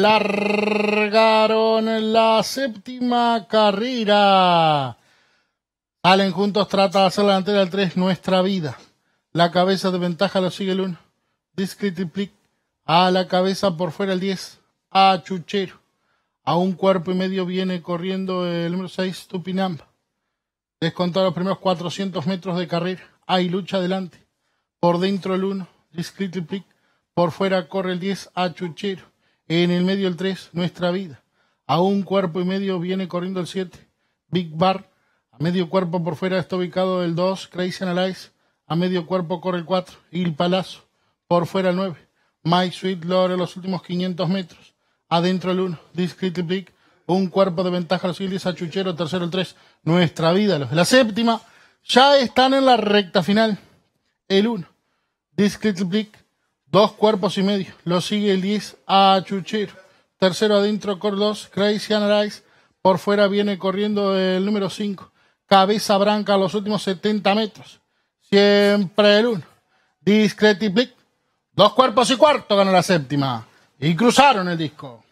largaron la séptima carrera. Allen Juntos trata de hacer la delantera del 3, Nuestra Vida. La cabeza de ventaja lo sigue el 1. plic A la cabeza por fuera el 10. A Chuchero. A un cuerpo y medio viene corriendo el número 6, Tupinamba. Descontado los primeros 400 metros de carrera. Hay lucha adelante. Por dentro el 1. plic por fuera corre el 10 a Chuchero. En el medio el 3, Nuestra Vida. A un cuerpo y medio viene corriendo el 7, Big Bar. A medio cuerpo por fuera está ubicado el 2, Crazy Analyze. A medio cuerpo corre el 4, Il Palazzo. Por fuera el 9, My Sweet logra los últimos 500 metros. Adentro el 1, Discreetly Big. Un cuerpo de ventaja a los civiles a Chuchero. Tercero el 3, Nuestra Vida. Los de la séptima ya están en la recta final. El 1, Discreetly Big Dos cuerpos y medio. Lo sigue el Liz a Chuchir. Tercero adentro, Cordos, Crazy Rice. Por fuera viene corriendo el número 5. Cabeza Branca los últimos 70 metros. Siempre el 1. discretiplic Dos cuerpos y cuarto ganó la séptima. Y cruzaron el disco.